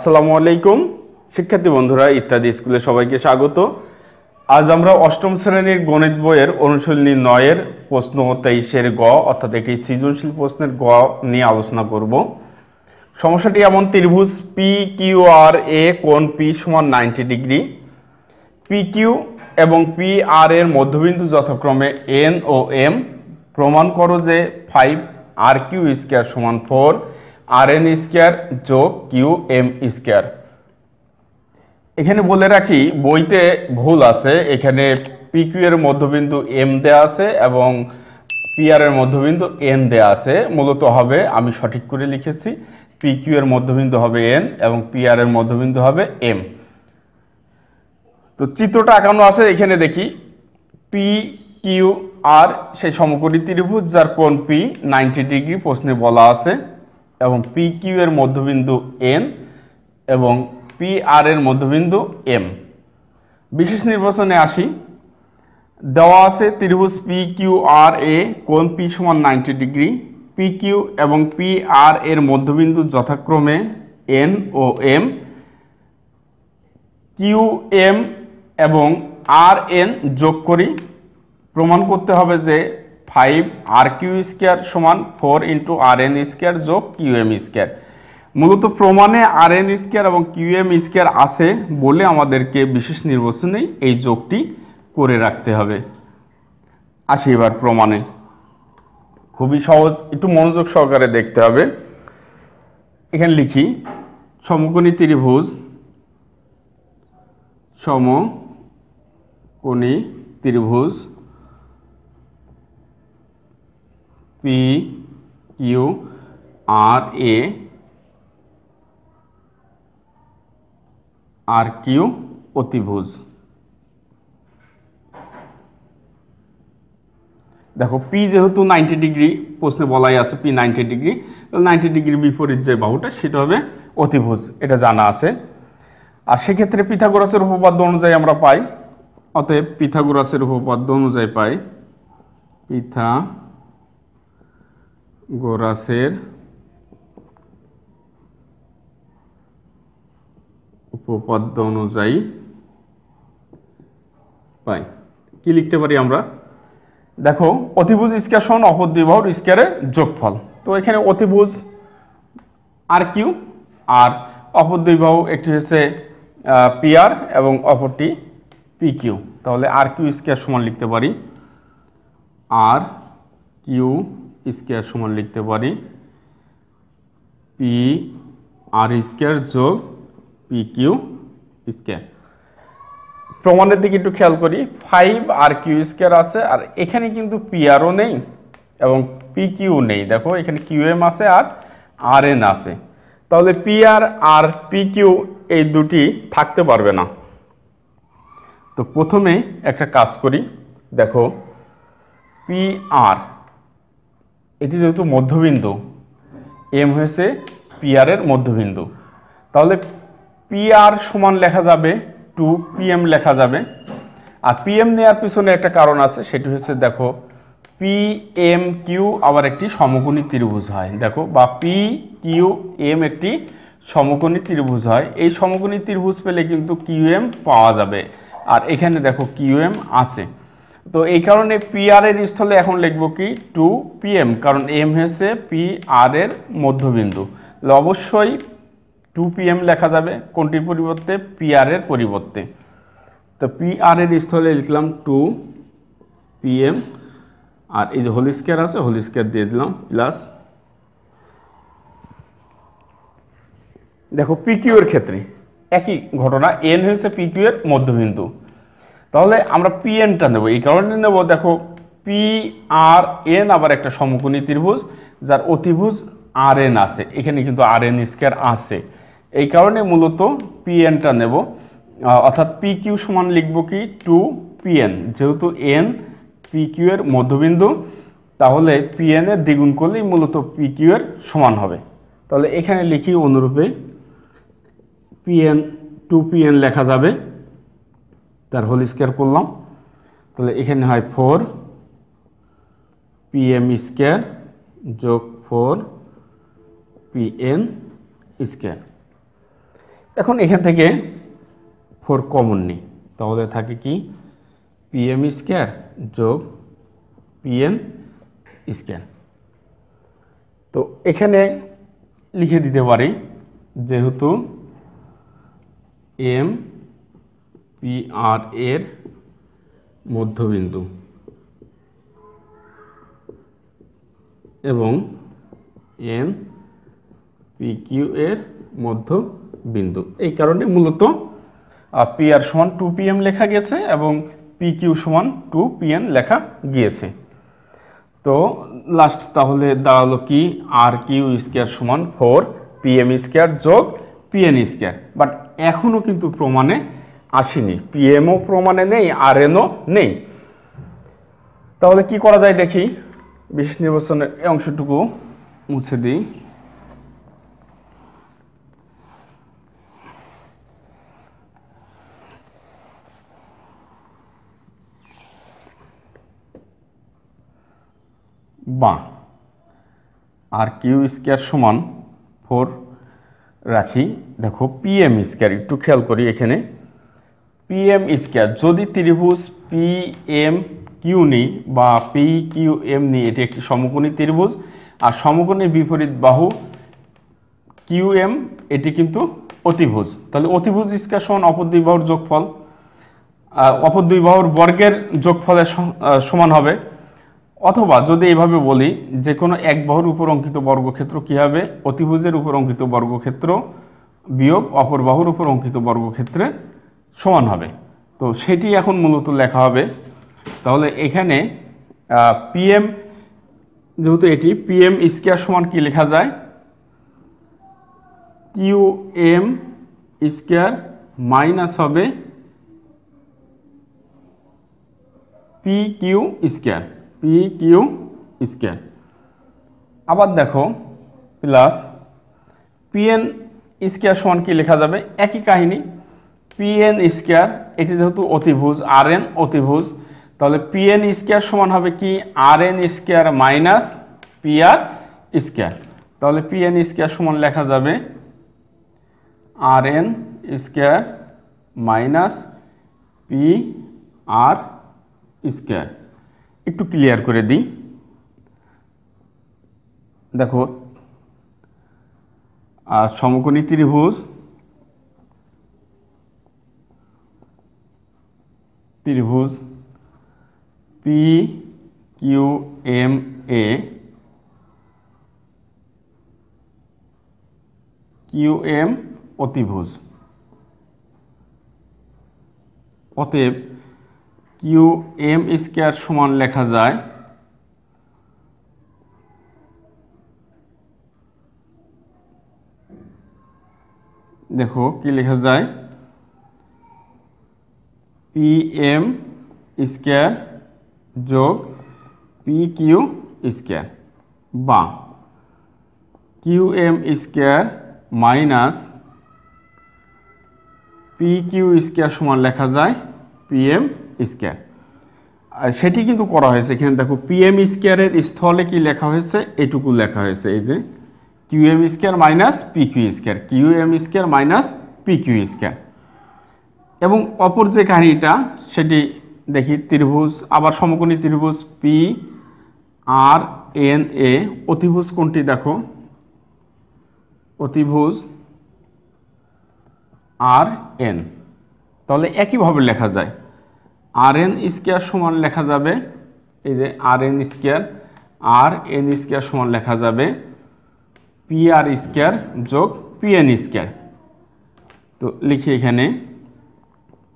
আসসালামু আলাইকুম শিক্ষার্থী বন্ধুরা ইত্যাদি স্কুলে সবাইকে স্বাগত আজ আমরা অষ্টম শ্রেণীর গণিত বইয়ের অনুশীলনী নয়ের প্রশ্ন তেইশের গ অর্থাৎ একটি সৃজনশীল প্রশ্নের গ নিয়ে আলোচনা করব সমস্যাটি এমন ত্রিভুজ পি কিউ আর এ কোন পি সমান নাইনটি ডিগ্রি পি কিউ এবং পি আর এর মধ্যবিন্দু যথাক্রমে এন ও এম প্রমাণ করো যে ফাইভ আর কিউ স্কোয়ার সমান ফোর আর এন স্কোয়ার যোগ কিউ এম স্কোয়ার এখানে বলে রাখি বইতে ভুল আছে এখানে পিকিউ এর মধ্যবিন্দু এম দেয়া আছে এবং পিআর এর মধ্যবিন্দু এন দেয়া আছে মূলত হবে আমি সঠিক করে লিখেছি পিকিউ এর মধ্যবিন্দু হবে এন এবং পিআর এর মধ্যবিন্দু হবে এম তো চিত্রটা আঁকানো আছে এখানে দেখি পি কিউ আর সেই সমকোণী ত্রিভুজ যার কোন পি নাইনটি ডিগ্রি প্রশ্নে বলা আছে এবং পি কিউ এর মধ্যবিন্দু এন এবং পি আর এর মধ্যবিন্দু এম বিশেষ নির্বাচনে আসি দেওয়া আছে ত্রিভুজ পি কিউ আর এ কোন পি সমান নাইনটি ডিগ্রি পি কিউ এবং পি আর এর মধ্যবিন্দু যথাক্রমে এন ও এম কিউ এম এবং আর এন যোগ করি প্রমাণ করতে হবে যে ফাইভ আর কিউ স্কোয়ার সমান four into R N square যোগ কিউ এম স্কোয়ার মূলত প্রমাণে আর এন স্কোয়ার এবং কিউ এম স্কোয়ার আছে বলে আমাদেরকে বিশেষ নির্বাচনেই এই যোগটি করে রাখতে হবে আসি এবার প্রমাণে খুবই সহজ একটু মনোযোগ সহকারে দেখতে হবে এখানে লিখি সমকোণী ত্রিভুজ সমকোণী ত্রিভুজ পি কিউ আর এ আর কিউ অতিভুজ দেখো পি যেহেতু নাইনটি ডিগ্রি প্রশ্নে বলাই আছে P ninety degree ninety degree বিপরীত যে বাহুটা সেটা হবে অতিভুজ এটা জানা আছে আর সেক্ষেত্রে পিথাগোরাসের উপপাদ্য অনুযায়ী আমরা পাই অতএব পিথাগোরাসের উপপাদ্য অনুযায়ী পাই পিথা গোরাসের উপপাদ্য অনুযায়ী পাই কি লিখতে পারি আমরা দেখো অতিভুজ স্কয়ার সমান অপর দুই বাহুর যোগফল তো এখানে অতিভুজ আর কিউ আর অপর দুই বাহু একটি হচ্ছে পিআর এবং অপরটি পি কিউ তাহলে আর কিউ স্কয়ার সমান লিখতে পারি আর কিউ স্কোয়ার সমান লিখতে পারি পি আর স্কোয়ার যোগ পি কিউ স্কোয়ার প্রমাণের দিকে একটু খেয়াল করি ফাইভ আর কিউ স্কোয়ার আছে আর এখানে কিন্তু পি আরও নেই এবং পি কিউ নেই দেখো এখানে কিউ এম আছে আর আর এন আছে তাহলে পি আর আর পি কিউ এই দুটি থাকতে পারবে না তো প্রথমে একটা কাজ করি দেখো পি আর এটি যেহেতু মধ্যবিন্দু এম হয়েছে পিআরের মধ্যবিন্দু তাহলে পিআর সমান লেখা যাবে টু পিএম লেখা যাবে আর পিএম নেওয়ার পিছনে একটা কারণ আছে সেটি হচ্ছে দেখো পি এম কিউ আবার একটি সমকোণী ত্রিভুজ হয় দেখো বা পি কিউ এম একটি সমকোণী ত্রিভুজ হয় এই সমকোণী ত্রিভুজ পেলে কিন্তু কিউ এম পাওয়া যাবে আর এখানে দেখো কিউ এম আছে তো এই কারণে পি আর এর স্থলে এখন লিখব কি টু পি এম কারণ এম হয়েছে পি আর এর মধ্যবিন্দু অবশ্যই টু পি এম লেখা যাবে কোনটির পরিবর্তে পি আর এর পরিবর্তে তো পি আর এর স্থলে লিখলাম টু পি এম আর এই যে হোল স্কোয়ার আছে হোল স্কোয়ার দিয়ে দিলাম প্লাস দেখো পিকিউ এর ক্ষেত্রে একই ঘটনা এন হয়েছে পিকিউ এর মধ্যবিন্দু তাহলে আমরা পিএনটা নেব এই কারণে নেব দেখো পি আর এন আবার একটা সমকোণী ত্রিভুজ যার অতিভুজ আর এন আছে এখানে কিন্তু আর এন স্কোয়ার আছে এই কারণে মূলত পিএনটা নেব অর্থাৎ পি কিউ সমান লিখব কি টু পিএন যেহেতু এন পি কিউ এর মধ্যবিন্দু তাহলে পিএন এর দ্বিগুণ করলেই মূলত পি কিউ এর সমান হবে তাহলে এখানে লিখি অনুরূপে পিএন টু পিএন লেখা যাবে তার হোল স্কোয়ার করলাম তাহলে এখানে হয় ফোর পিএম স্কোয়ার যোগ ফোর পিএন স্কোয়ার এখন এখান থেকে ফোর কমন নেই তাহলে থাকে কি পিএম স্কোয়ার যোগ পিএন স্কোয়ার তো এখানে লিখে দিতে পারি যেহেতু এম পি আর এর মধ্যবিন্দু এবং এন পি কিউ এর মধ্যবিন্দু এই কারণে মূলত পি আর সমান টু পি এম লেখা গেছে এবং পি কিউ সমান টু পি এন লেখা গিয়েছে তো লাস্ট তাহলে দাঁড়ালো কি আর কিউ স্কোয়ার সমান ফোর পি এম স্কোয়ার যোগ পি এন স্কোয়ার বাট এখনও কিন্তু প্রমাণে আসেনি পিএমও প্রমাণে নেই আর এনও নেই তাহলে কি করা যায় দেখি বিশেষ নির্বাচনের অংশটুকু মুছে দিই বা আর কিউ স্কোয়ার সমান ফোর রাখি দেখো পিএম স্কোয়ার একটু খেয়াল করি এখানে পিএম স্কোয়ার যদি ত্রিভুজ পি এম কিউ নিই বা পি কিউ এম নিই এটি একটি সমকোণী ত্রিভুজ আর সমকোণের বিপরীত বাহু কিউ এম এটি কিন্তু অতিভুজ তাহলে অতিভুজ স্কোয়ার সমান অপর দুই বাহুর যোগফল অপর দুই বাহুর বর্গের যোগফলের সমান হবে অথবা যদি এইভাবে বলি যে কোনো এক বাহুর উপর অঙ্কিত বর্গক্ষেত্র কী হবে অতিভুজের উপর অঙ্কিত বর্গক্ষেত্র বিয়োগ অপর বাহুর উপর অঙ্কিত বর্গক্ষেত্রে সমান হবে তো সেটি এখন মূলত লেখা হবে তাহলে এখানে পিএম যেহেতু এটি পিএম স্কোয়ার সমান কি লেখা যায় কিউ এম স্কোয়ার মাইনাস হবে P Q square P Q square আবার দেখো প্লাস পিএন স্কোয়ার সমান কি লেখা যাবে একই কাহিনী পিএন স্কোয়ার এটি যেহেতু অতিভুজ আর এন অতিভুজ তাহলে পিএন স্কোয়ার সমান হবে কি R N square minus PR square তাহলে পিএন স্কোয়ার সমান লেখা যাবে R N square minus P R square একটু ক্লিয়ার করে দিই দেখো আর সমকোণী ত্রিভুজ ত্রিভুজ পি কিউ এম এ কিউ এম অতিভুজ অতএব কিউ এম স্কোয়ার সমান লেখা যায় দেখো কি লেখা যায় পি এম স্কোয়ার যোগ পি কিউ স্কোয়ার বা Q M square minus P Q square সমান লেখা যায় পি এম স্কোয়ার সেটি কিন্তু করা হয়েছে এখানে দেখো পি এম স্কোয়ারের স্থলে কি লেখা হয়েছে এটুকু লেখা হয়েছে এই যে Q M square minus P Q square Q M square minus P Q square এবং অপর যে কাহিনীটা সেটি দেখি ত্রিভুজ আবার সমকোণী ত্রিভুজ পি আর এন এ অতিভুজ কোনটি দেখো অতিভুজ আর এন তাহলে একইভাবে লেখা যায় আর এন স্কোয়ার সমান লেখা যাবে এই যে R N square R N square সমান লেখা যাবে পি আর স্কোয়ার যোগ পি এন স্কোয়ার তো লিখি এখানে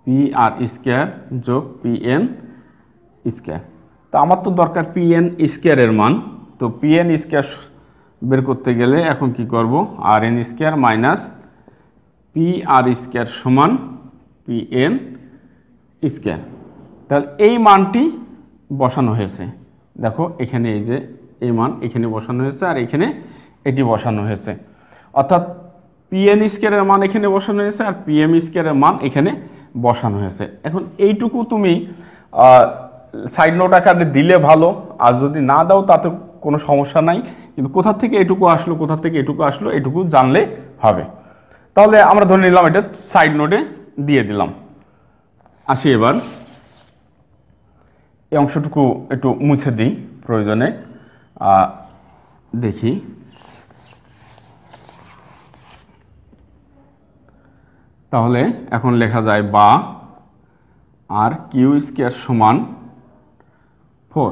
পি আর স্কোয়ার যোগ পি এন স্কোয়ার তো আমার তো দরকার পি এন স্কোয়ারের মান তো পি এন স্কোয়ার বের করতে গেলে এখন কি করব R N square minus P R square সমান পি এন স্কোয়ার তাহলে এই মানটি বসানো হয়েছে দেখো এখানে এই যে এই মান এখানে বসানো হয়েছে আর এখানে এটি বসানো হয়েছে অর্থাৎ পিএন স্কেয়ারের মান এখানে বসানো হয়েছে আর পিএম স্কেয়ারের মান এখানে বসানো হয়েছে এখন এইটুকু তুমি সাইড নোট আকারে দিলে ভালো আর যদি না দাও তাতে কোনো সমস্যা নাই কিন্তু কোথা থেকে এটুকু আসলো কোথা থেকে এটুকু আসলো এটুকু জানলে হবে তাহলে আমরা ধরে নিলাম এটা সাইড নোটে দিয়ে দিলাম আসি এবার এই অংশটুকু একটু মুছে দিই প্রয়োজনে দেখি তাহলে এখন লেখা যায় বা আর কিউ স্কোয়ার সমান ফোর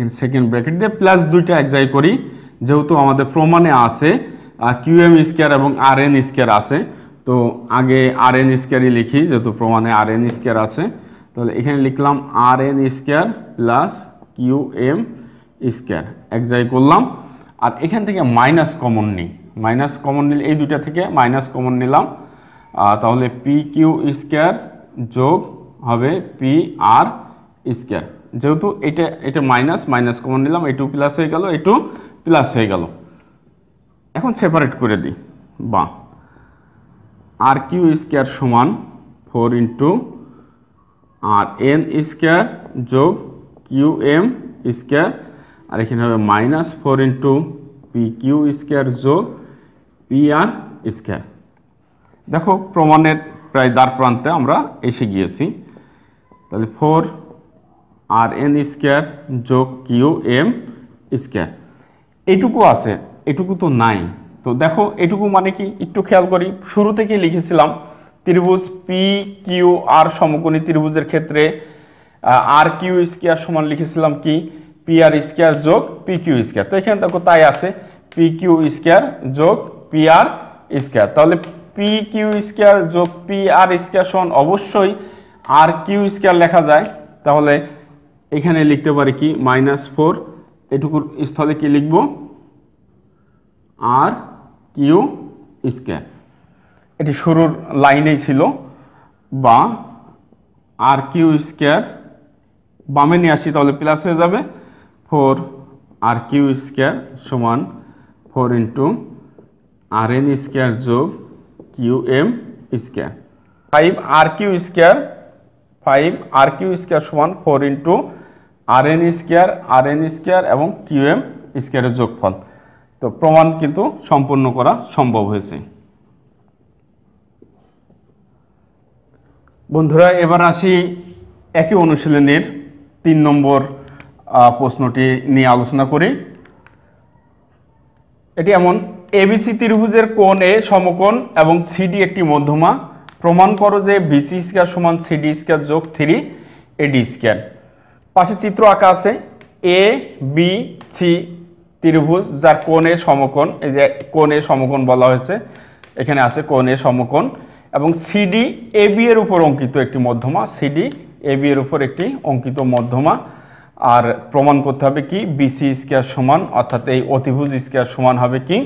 ইন সেকেন্ড ব্র্যাকেট দিয়ে প্লাস দুইটা একজাই করি যেহেতু আমাদের প্রমাণে আছে কিউ এম স্কোয়ার এবং আর এন স্কোয়ার আছে তো আগে আর এন স্কোয়ারই লিখি যেহেতু প্রমাণে আর এন স্কোয়ার আছে তাহলে এখানে লিখলাম R N square plus Q M square একজাই করলাম আর এখান থেকে মাইনাস কমন নিই মাইনাস কমন নিলে এই দুইটা থেকে মাইনাস কমন নিলাম তাহলে পি কিউ স্কোয়ার যোগ হবে পি আর স্কোয়ার যেহেতু এটা এটা মাইনাস মাইনাস কমন নিলাম এটু প্লাস হয়ে গেল এটু প্লাস হয়ে গেল এখন সেপারেট করে দিই বা আর কিউ স্কোয়ার সমান four into R N square যোগ কিউ এম স্কোয়ার আর এখানে হবে minus four into P Q square যোগ পি আর স্কোয়ার দেখো প্রমাণের প্রায় দ্বার প্রান্তে আমরা এসে গিয়েছি তাহলে ফোর আর এন স্কোয়ার যোগ কিউ এম স্কোয়ার এটুকু আছে এটুকু তো নাই তো দেখো এটুকু মানে কি একটু খেয়াল করি শুরু থেকে লিখেছিলাম ত্রিভুজ পি কিউ আর সমকোণী ত্রিভুজের ক্ষেত্রে আর কিউ স্কোয়ার সমান লিখেছিলাম কি পি আর স্কোয়ার যোগ পি কিউ স্কোয়ার তো এখানে দেখো তাই আছে পি কিউ স্কোয়ার যোগ পি আর স্কোয়ার তাহলে পি কিউ স্কোয়ার যোগ পি আর স্কোয়ার সমান অবশ্যই আর কিউ স্কোয়ার লেখা যায় তাহলে এখানে লিখতে পারি কি মাইনাস ফোর এটুকুর স্থলে কি লিখব আর কিউ স্কোয়ার এটি শুরুর লাইনেই ছিল বা আর কিউ স্কোয়ার বামে নিয়ে আসি তাহলে প্লাস হয়ে যাবে ফোর আর কিউ স্কোয়ার সমান four into R N square যোগ Q M square five R Q square five R Q square সমান four into R N square R N square এবং কিউএম এম স্কোয়ারের যোগফল তো প্রমাণ কিন্তু সম্পূর্ণ করা সম্ভব হয়েছে বন্ধুরা এবার আসি একই অনুশীলনের তিন নম্বর প্রশ্নটি নিয়ে আলোচনা করি এটি এমন এবিসি ত্রিভুজের কোণ এ সমকোণ এবং সিডি একটি মধ্যমা প্রমাণ করো যে বিসি স্কোয়ার সমান সিডি স্কোয়ার যোগ থ্রি এডি স্কোয়ার পাশে চিত্র আঁকা আছে এ বি সি ত্রিভুজ যার কোণে সমকোণ এই যে কোণে সমকোণ বলা হয়েছে এখানে আছে কোণে সমকোণ এবং সিডি এ বি এর উপর অঙ্কিত একটি মধ্যমা সিডি এ বি এর উপর একটি অঙ্কিত মধ্যমা আর প্রমাণ করতে হবে কি বিসি স্কোয়ার সমান অর্থাৎ এই অতিভুজ স্কোয়ার সমান হবে কি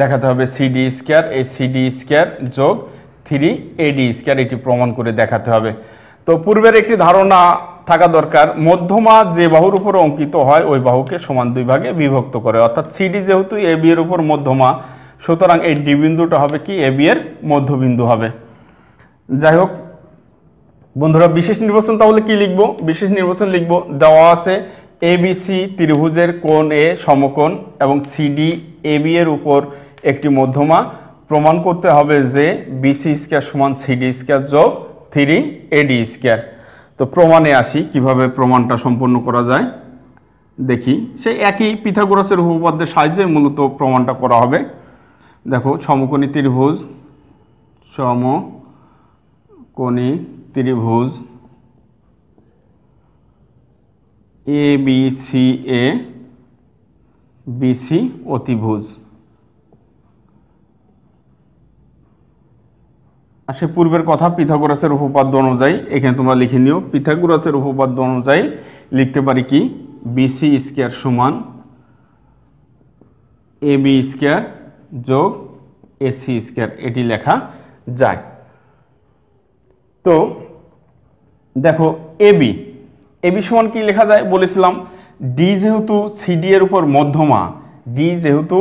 দেখাতে হবে সিডি স্কোয়ার এই সিডি স্কোয়ার যোগ থ্রি এডি স্কোয়ার এটি প্রমাণ করে দেখাতে হবে তো পূর্বের একটি ধারণা থাকা দরকার মধ্যমা যে বাহুর উপর অঙ্কিত হয় ওই বাহুকে সমান দুই ভাগে বিভক্ত করে অর্থাৎ সিডি যেহেতু এ বি এর উপর মধ্যমা সুতরাং এই ডি বিন্দুটা হবে কি এ বি এর মধ্যবিন্দু হবে যাই হোক বন্ধুরা বিশেষ নির্বাচন তাহলে কি লিখব বিশেষ নির্বাচন লিখব দেওয়া আছে এবিসি ত্রিভুজের কোন এ সমকোণ এবং সিডি এবি এর উপর একটি মধ্যমা প্রমাণ করতে হবে যে বিসি স্কোয়ার সমান সিডি স্কোয়ার যোগ থ্রি এডি স্কোয়ার তো প্রমাণে আসি কিভাবে প্রমাণটা সম্পন্ন করা যায় দেখি সেই একই পিথাগোরাসের উপপাদ্যের সাহায্যে মূলত প্রমাণটা করা হবে দেখো সমকোণী ত্রিভুজ সমকোণী ত্রিভুজ A B C A B C অতিভুজ আসে পূর্বের কথা পিথাগোরাসের উপপাদ্য অনুযায়ী এখানে তোমরা লিখে নিও পিথাগোরাসের উপপাদ্য অনুযায়ী লিখতে পারি কি বিসি স্কোয়ার সমান এ বি স্কোয়ার যোগ এ সি স্কোয়ার এটি লেখা যায় তো দেখো এবি এবি সমান কি লেখা যায় বলেছিলাম ডি যেহেতু সিডি এর উপর মধ্যমা ডি যেহেতু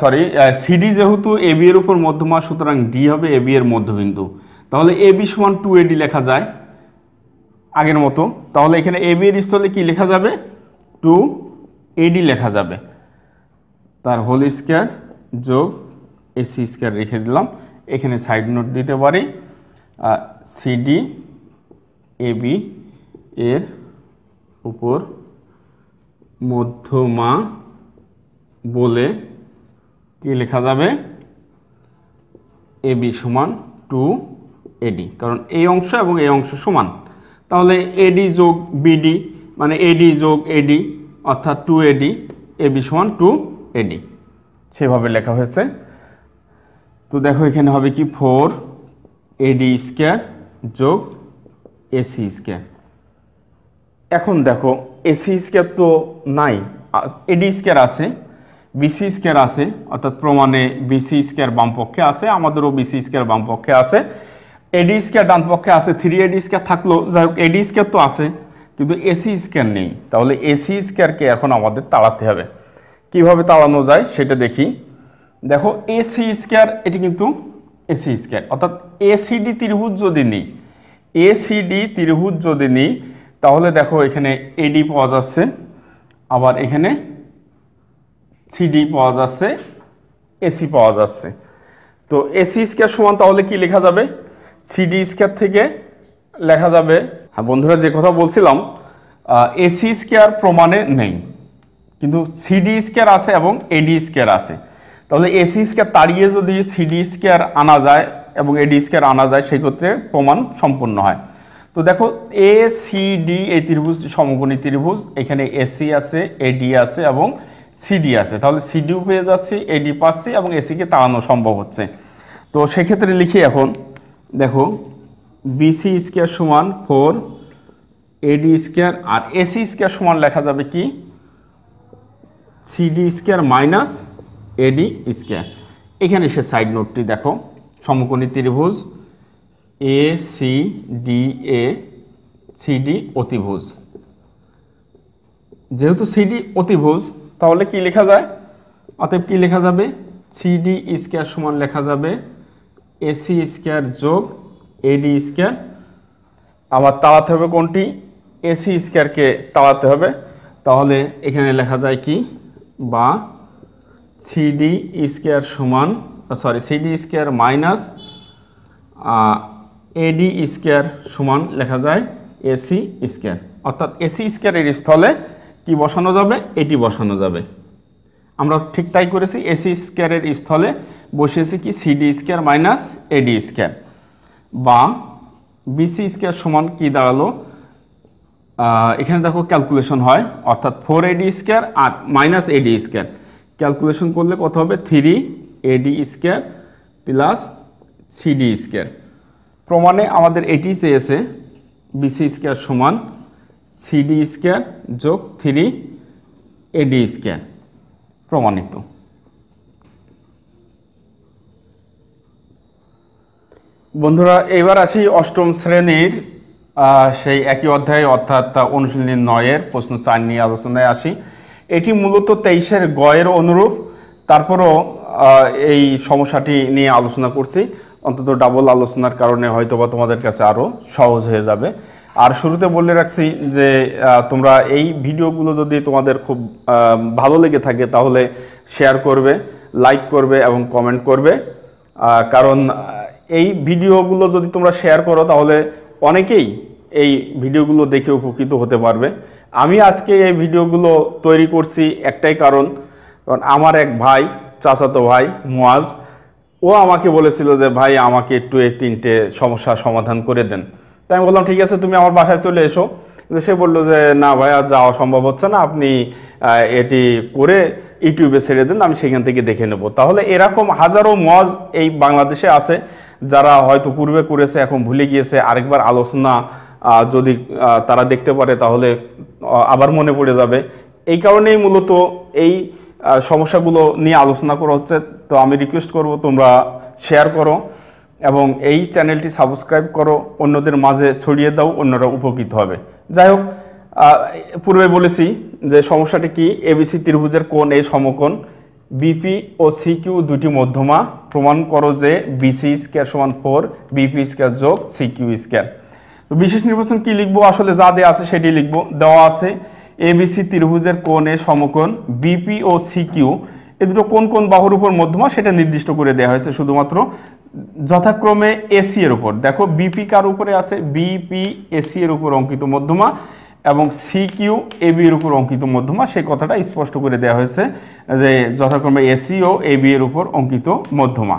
সরি সিডি যেহেতু এবি এর উপর মধ্যমা সুতরাং ডি হবে এবি এর মধ্যবিন্দু তাহলে এবি সমান টু এডি লেখা যায় আগের মতো তাহলে এখানে এবি এর স্থলে কি লেখা যাবে টু এডি লেখা যাবে তার হোল স্কোয়ার যোগ এসি স্কোয়ার রেখে দিলাম এখানে সাইড নোট দিতে পারি সিডি এবি এর উপর মধ্যমা বলে কি লেখা যাবে এবি সমান টু এডি কারণ এই অংশ এবং এই অংশ সমান তাহলে এডি যোগ বিডি মানে এডি যোগ এডি অর্থাৎ টু এডি এবি সমান টু এডি সেভাবে লেখা হয়েছে তো দেখো এখানে হবে কি ফোর এডি স্কোয়ার যোগ এসি স্কোয়ার এখন দেখো এসি স্কেয়ার তো নাই এডি স্কেয়ার আছে বিসি স্কেয়ার আছে অর্থাৎ প্রমাণে বিসি স্কেয়ার বামপক্ষে আছে আমাদেরও বিসি স্কেয়ার বামপক্ষে আছে এডি স্কেয়ার ডান পক্ষে আছে থ্রি এডি স্কেয়ার থাকলো যাই হোক এডি স্কেয়ার তো আছে কিন্তু এসি স্কেয়ার নেই তাহলে এসি স্কেয়ারকে এখন আমাদের তাড়াতে হবে কিভাবে তাড়ানো যায় সেটা দেখি দেখো এসি স্কেয়ার এটি কিন্তু এসি স্কেয়ার অর্থাৎ এসিডি ত্রিভুজ যদি নিই এসিডি ত্রিভুজ যদি নিই তাহলে দেখো এখানে এডি পাওয়া যাচ্ছে আবার এখানে সিডি পাওয়া যাচ্ছে এসি পাওয়া যাচ্ছে তো এসি স্কোয়ার সমান তাহলে কি লেখা যাবে সিডি স্কোয়ার থেকে লেখা যাবে হ্যাঁ বন্ধুরা যে কথা বলছিলাম এসি স্কোয়ার প্রমাণে নেই কিন্তু সিডি স্কোয়ার আছে এবং এডি স্কোয়ার আছে তাহলে এসি স্কোয়ার তাড়িয়ে যদি সিডি স্কোয়ার আনা যায় এবং এডি স্কোয়ার আনা যায় সেক্ষেত্রে প্রমাণ সম্পূর্ণ হয় তো দেখো এ সি ডি এই ত্রিভুজ সমকোণী ত্রিভুজ এখানে এসি আছে এডি আছে এবং সিডি আছে তাহলে সিডিও পেয়ে যাচ্ছি এডি পাচ্ছি এবং এসিকে তাড়ানো সম্ভব হচ্ছে তো সেক্ষেত্রে লিখি এখন দেখো বিসি স্কোয়ার সমান ফোর এডি স্কোয়ার আর এসি স্কোয়ার সমান লেখা যাবে কি CD square minus AD square এখানে সে সাইড নোটটি দেখো সমকোণী ত্রিভুজ এ সি ডি এ সিডি অতিভুজ যেহেতু সিডি অতিভুজ তাহলে কি লেখা যায় অতএব কি লেখা যাবে সিডি স্কোয়ার সমান লেখা যাবে এসি স্কোয়ার যোগ এডি স্কোয়ার আবার তাড়াতে হবে কোনটি এসি স্কোয়ারকে তাড়াতে হবে তাহলে এখানে লেখা যায় কি বা সিডি স্কোয়ার সমান sorry CD square minus AD square সমান লেখা যায় এসি স্কোয়ার অর্থাৎ এসি স্কোয়ারের স্থলে কি বসানো যাবে এটি বসানো যাবে আমরা ঠিক তাই করেছি এসি স্কোয়ারের স্থলে বসিয়েছি কি CD square minus AD square বা বিসি স্কোয়ার সমান কি দাঁড়ালো এখানে দেখো ক্যালকুলেশন হয় অর্থাৎ ফোর এডি স্কোয়ার আর মাইনাস এডি স্কোয়ার ক্যালকুলেশন করলে কত হবে three AD square plus CD square প্রমাণে আমাদের এটি চেয়েছে বিসি স্কোয়ার সমান সিডি স্কোয়ার যোগ থ্রি এডি স্কোয়ার প্রমাণিত বন্ধুরা এবার আসি অষ্টম শ্রেণীর সেই একই অধ্যায় অর্থাৎ অনুশীলনী নয়ের প্রশ্ন চার নিয়ে আলোচনায় আসি এটি মূলত তেইশের গয়ের অনুরূপ তারপরও এই সমস্যাটি নিয়ে আলোচনা করছি অন্তত ডাবল আলোচনার কারণে হয়তো বা তোমাদের কাছে আরও সহজ হয়ে যাবে আর শুরুতে বলে রাখছি যে তোমরা এই ভিডিওগুলো যদি তোমাদের খুব ভালো লেগে থাকে তাহলে শেয়ার করবে লাইক করবে এবং কমেন্ট করবে কারণ এই ভিডিওগুলো যদি তোমরা শেয়ার করো তাহলে অনেকেই এই ভিডিওগুলো দেখে উপকৃত হতে পারবে আমি আজকে এই ভিডিওগুলো তৈরি করছি একটাই কারণ কারণ আমার এক ভাই চাচাতো ভাই মোয়াজ ও আমাকে বলেছিল যে ভাই আমাকে একটু এই তিনটে সমস্যা সমাধান করে দেন তাই আমি বললাম ঠিক আছে তুমি আমার বাসায় চলে এসো কিন্তু সে বললো যে না ভাই আর যাওয়া সম্ভব হচ্ছে না আপনি এটি করে ইউটিউবে ছেড়ে দেন আমি সেখান থেকে দেখে নেব তাহলে এরকম হাজারো মজ এই বাংলাদেশে আছে যারা হয়তো পূর্বে করেছে এখন ভুলে গিয়েছে আরেকবার আলোচনা যদি তারা দেখতে পারে তাহলে আবার মনে পড়ে যাবে এই কারণেই মূলত এই সমস্যাগুলো নিয়ে আলোচনা করা হচ্ছে তো আমি রিকোয়েস্ট করব তোমরা শেয়ার করো এবং এই চ্যানেলটি সাবস্ক্রাইব করো অন্যদের মাঝে ছড়িয়ে দাও অন্যরা উপকৃত হবে যাই হোক পূর্বে বলেছি যে সমস্যাটি কি এবিসি ত্রিভুজের কোন এই সমকোণ বিপি ও সিকিউ দুটি মধ্যমা প্রমাণ করো যে বিসি স্কোয়ার সমান ফোর বিপি স্কোয়ার যোগ সিকিউ স্কোয়ার তো বিশেষ নির্বাচন কি লিখবো আসলে যা দেওয়া আছে সেটি লিখবো দেওয়া আছে এবিসি ত্রিভুজের কোণে সমকোণ বিপি ও সিকিউ এ দুটো কোন কোন বাহুর উপর মধ্যমা সেটা নির্দিষ্ট করে দেওয়া হয়েছে শুধুমাত্র যথাক্রমে এসি এর উপর দেখো বিপি কার উপরে আছে বিপি এসি এর উপর অঙ্কিত মধ্যমা এবং সি কিউ এবি এর উপর অঙ্কিত মধ্যমা সেই কথাটা স্পষ্ট করে দেওয়া হয়েছে যে যথাক্রমে এসি ও এবি এর উপর অঙ্কিত মধ্যমা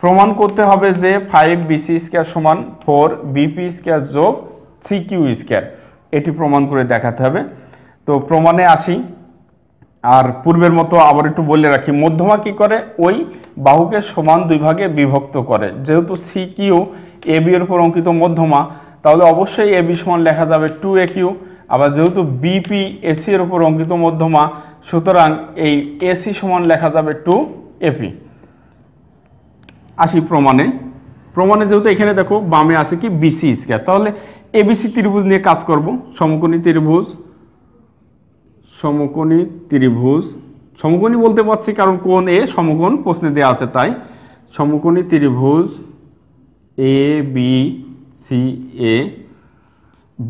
প্রমাণ করতে হবে যে ফাইভ বিসি স্কোয়ার সমান ফোর বিপি স্কোয়ার যোগ সি কিউ স্কোয়ার এটি প্রমাণ করে দেখাতে হবে তো প্রমাণে আসি আর পূর্বের মতো আবার একটু বলে রাখি মধ্যমা কি করে ওই বাহুকে সমান দুই ভাগে বিভক্ত করে যেহেতু সি কিউ এ বি এর উপর অঙ্কিত মধ্যমা তাহলে অবশ্যই এ বি সমান লেখা যাবে টু এ কিউ আবার যেহেতু বিপি এসি এর উপর অঙ্কিত মধ্যমা সুতরাং এই এসি সমান লেখা যাবে টু এপি আসি প্রমাণে প্রমাণে যেহেতু এখানে দেখো বামে আছে কি বিসি স্কোয়ার তাহলে এবিসি ত্রিভুজ নিয়ে কাজ করব সমকোণী ত্রিভুজ সমকোণী ত্রিভুজ সমকোণী বলতে পারছি কারণ কোন এ সমকোণ প্রশ্নে দেওয়া আছে তাই সমকোণী ত্রিভুজ এ বি সি এ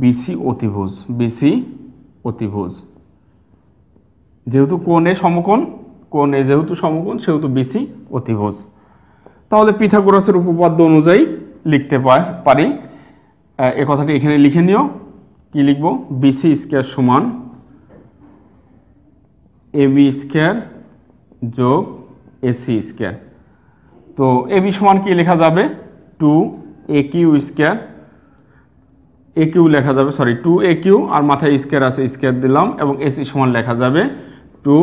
বিসি অতিভুজ বিসি অতিভুজ যেহেতু কোন এ সমকোণ কোন এ যেহেতু সমকোণ সেহেতু বিসি অতিভুজ তাহলে পিথাগোরাসের উপপাদ্য অনুযায়ী লিখতে পারি এ কথাটি এখানে লিখে নিও কি লিখব বিসি স্কোয়ার সমান এ বি স্কোয়ার যোগ এসি স্কোয়ার তো এ বি সমান কি লেখা যাবে two A Q square A Q লেখা যাবে সরি টু এ কিউ আর মাথায় স্কোয়ার আছে স্কোয়ার দিলাম এবং এসি সমান লেখা যাবে টু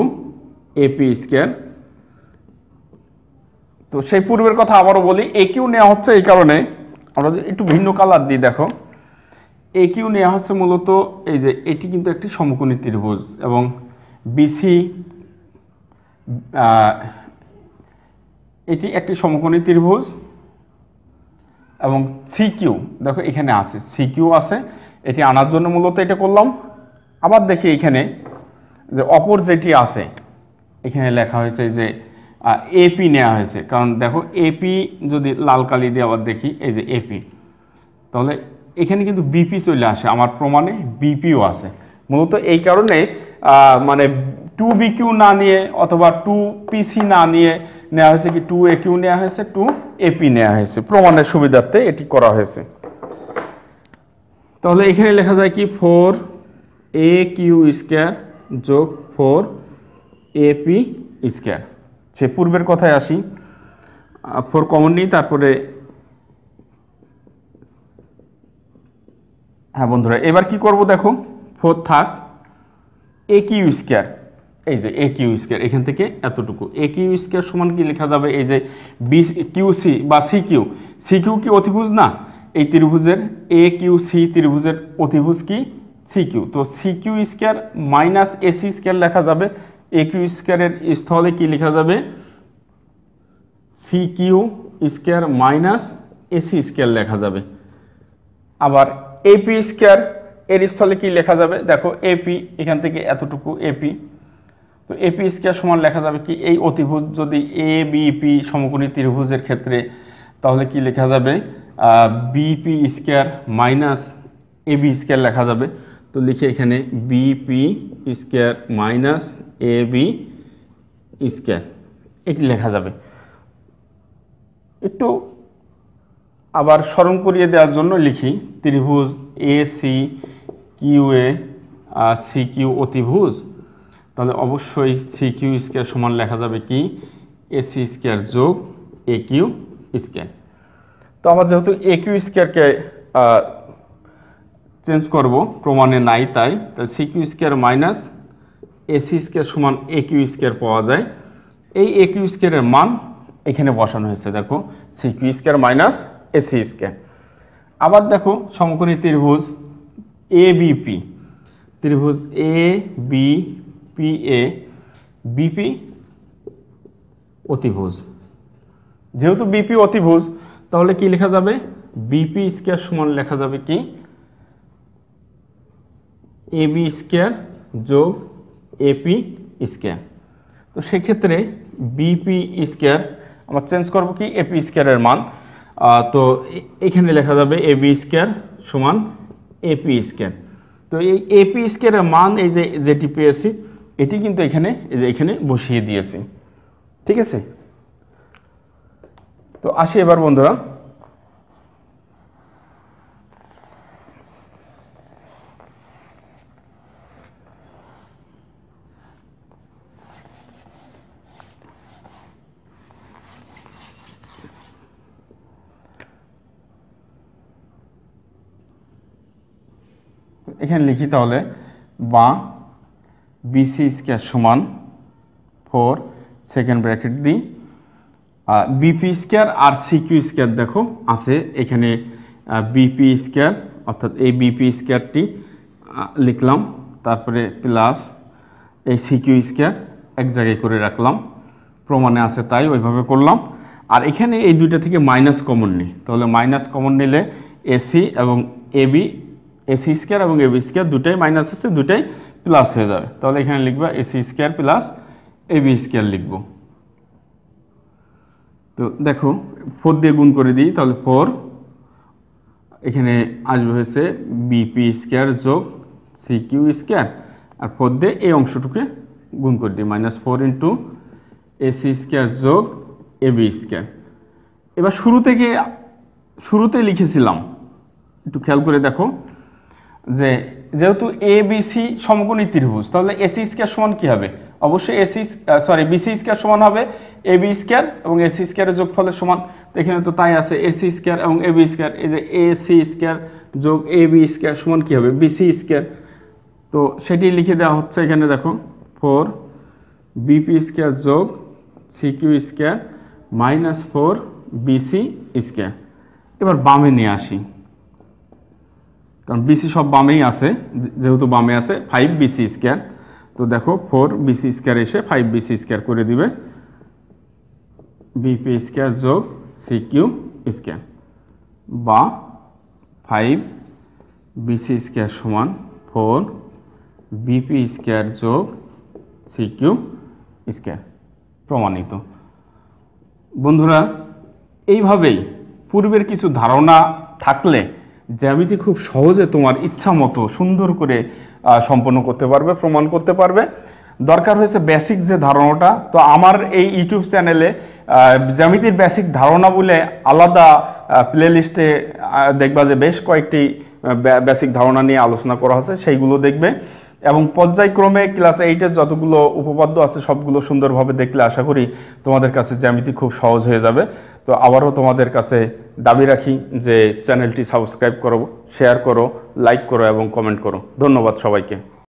এপি স্কোয়ার তো সেই পূর্বের কথা আবারও বলি এ কিউ নেওয়া হচ্ছে এই কারণে আমরা যদি একটু ভিন্ন কালার দিই দেখো এ কিউ নেওয়া হচ্ছে মূলত এই যে এটি কিন্তু একটি সমকোণী ত্রিভুজ এবং বিসি এটি একটি সমকোণী ত্রিভুজ এবং সিকিউ দেখো এখানে আছে সিকিউ আছে এটি আনার জন্য মূলত এটা করলাম আবার দেখি এখানে যে অপর যেটি আছে এখানে লেখা হয়েছে যে এপি নেওয়া হয়েছে কারণ দেখো এপি যদি লাল কালি দিয়ে আবার দেখি এই যে এপি তাহলে এখানে কিন্তু বিপি চলে আসে আমার প্রমাণে বিপিও আছে মূলত এই কারণে মানে টু বিকিউ না নিয়ে অথবা টু পিসি না নিয়ে নেওয়া হয়েছে কি টু এ কিউ নেওয়া হয়েছে টু এপি নেওয়া হয়েছে প্রমাণের সুবিধার্থে এটি করা হয়েছে তাহলে এখানে লেখা যায় কি ফোর এ কিউ স্কোয়ার যোগ ফোর এপি স্কোয়ার সে পূর্বের কথায় আসি ফোর কমন নিই তারপরে হ্যাঁ বন্ধুরা এবার কি করব দেখো four third A Q square এই যে এ কিউ স্কোয়ার এখান থেকে এতটুকু এ কিউ স্কোয়ার সমান কি লেখা যাবে এই যে বি কিউ সি বা সি কিউ সি কিউ কি অতিভুজ না এই ত্রিভুজের এ কিউ সি ত্রিভুজের অতিভুজ কি সি কিউ তো C Q square minus AC square লেখা যাবে এ কিউ স্কোয়ারের স্থলে কি লেখা যাবে C Q square minus AC square লেখা যাবে আবার এপি স্কোয়ার এর স্থলে কি লেখা যাবে দেখো এপি এখান থেকে এতটুকু এপি তো এপি স্কেয়ার সমান লেখা যাবে কি এই অতিভুজ যদি এ বিপি সমকোণী ত্রিভুজের ক্ষেত্রে তাহলে কি লেখা যাবে BP square minus A B square লেখা যাবে তো লিখে এখানে BP square minus A B square এটি লেখা যাবে একটু আবার স্মরণ করিয়ে দেওয়ার জন্য লিখি ত্রিভুজ A C Q A C Q অতিভুজ তাহলে অবশ্যই সি কিউ স্কোয়ার সমান লেখা যাবে কি এ সি স্কোয়ার যোগ এ কিউ স্কোয়ার তো আমরা যেহেতু এ কিউ স্কোয়ারকে চেঞ্জ করব প্রমাণে নাই তাই তাহলে C Q square minus A C square সমান এ কিউ স্কোয়ার পাওয়া যায় এই এ কিউ স্কোয়ারের মান এখানে বসানো হয়েছে দেখো C Q square minus A C square আবার দেখো সমকোণী ত্রিভুজ এ বিপি ত্রিভুজ এ বি পি এ বিপি অতিভুজ যেহেতু বিপি অতিভুজ তাহলে কি লেখা যাবে বিপি স্কোয়ার সমান লেখা যাবে কি এ বি স্কোয়ার যোগ এপি স্কোয়ার তো সেক্ষেত্রে বিপি স্কোয়ার আমরা চেঞ্জ করব কি এপি স্কোয়ারের মান তো এখানে লেখা যাবে এ বি স্কোয়ার সমান এপি স্কেল তো এই এপি স্কেলের মান এই যে যেটি পেয়েছি এটি কিন্তু এখানে এখানে বসিয়ে দিয়েছি ঠিক আছে তো আসি এবার বন্ধুরা এখানে লিখি তাহলে বা বিসি স্কোয়ার সমান ফোর সেকেন্ড ব্র্যাকেট দিই বিপি স্কোয়ার আর সিকিউ স্কোয়ার দেখো আছে এখানে বিপি স্কোয়ার অর্থাৎ এই বিপি স্কোয়ারটি লিখলাম তারপরে প্লাস এই সিকিউ স্কোয়ার এক জায়গায় করে রাখলাম প্রমাণে আছে তাই ওইভাবে করলাম আর এখানে এই দুইটা থেকে মাইনাস কমন নিই তাহলে মাইনাস কমন নিলে এসি এবং এবি এসি স্কোয়ার এবং এবি স্কোয়ার দুটাই মাইনাস আছে দুটাই প্লাস হয়ে যাবে তাহলে এখানে লিখবা AC square plus AB square লিখব তো দেখো ফোর দিয়ে গুণ করে দিই তাহলে ফোর এখানে আসবে হয়েছে বিপি স্কোয়ার যোগ সি কিউ স্কোয়ার আর ফোর দিয়ে এই অংশটুকে গুণ করে দিই minus four into AC square যোগ এবি স্কোয়ার এবার শুরু থেকে শুরুতে লিখেছিলাম একটু খেয়াল করে দেখো যে যেহেতু এ বিসি সমকোণী ত্রিভুজ তাহলে এসি স্কোয়ার সমান কী হবে অবশ্যই এসি সরি বিসি স্কোয়ার সমান হবে এ বি স্কোয়ার এবং এসি স্কোয়ারের যোগফলের সমান এখানে তো তাই আছে এসি স্কোয়ার এবং এ বি স্কোয়ার এই যে এসি স্কোয়ার যোগ এ বি স্কোয়ার সমান কী হবে বিসি স্কোয়ার তো সেটি লিখে দেওয়া হচ্ছে এখানে দেখো ফোর বিপি স্কোয়ার যোগ CQ square minus four BC square এবার বামে নিয়ে আসি কারণ বিসি সব বামেই আছে যেহেতু বামে আছে ফাইভ বিসি স্কোয়ার তো দেখো ফোর বিসি স্কোয়ার এসে ফাইভ বিসি স্কোয়ার করে দিবে বিপি স্কোয়ার যোগ সি কিউ স্কোয়ার বা ফাইভ বিসি স্কোয়ার সমান ফোর বিপি স্কোয়ার যোগ সি কিউ স্কোয়ার প্রমাণিত বন্ধুরা এইভাবেই পূর্বের কিছু ধারণা থাকলে জ্যামিতি খুব সহজে তোমার ইচ্ছা মতো সুন্দর করে সম্পন্ন করতে পারবে প্রমাণ করতে পারবে দরকার হয়েছে বেসিক যে ধারণাটা তো আমার এই ইউটিউব চ্যানেলে জ্যামিতির বেসিক ধারণা বলে আলাদা প্লে লিস্টে দেখবা যে বেশ কয়েকটি বেসিক ধারণা নিয়ে আলোচনা করা হয়েছে সেইগুলো দেখবে এবং পর্যায়ক্রমে ক্লাস এইটের যতগুলো উপপাদ্য আছে সবগুলো সুন্দরভাবে দেখলে আশা করি তোমাদের কাছে জ্যামিতি খুব সহজ হয়ে যাবে তো আবারও তোমাদের কাছে দাবি রাখি যে চ্যানেলটি সাবস্ক্রাইব করো শেয়ার করো লাইক করো এবং কমেন্ট করো ধন্যবাদ সবাইকে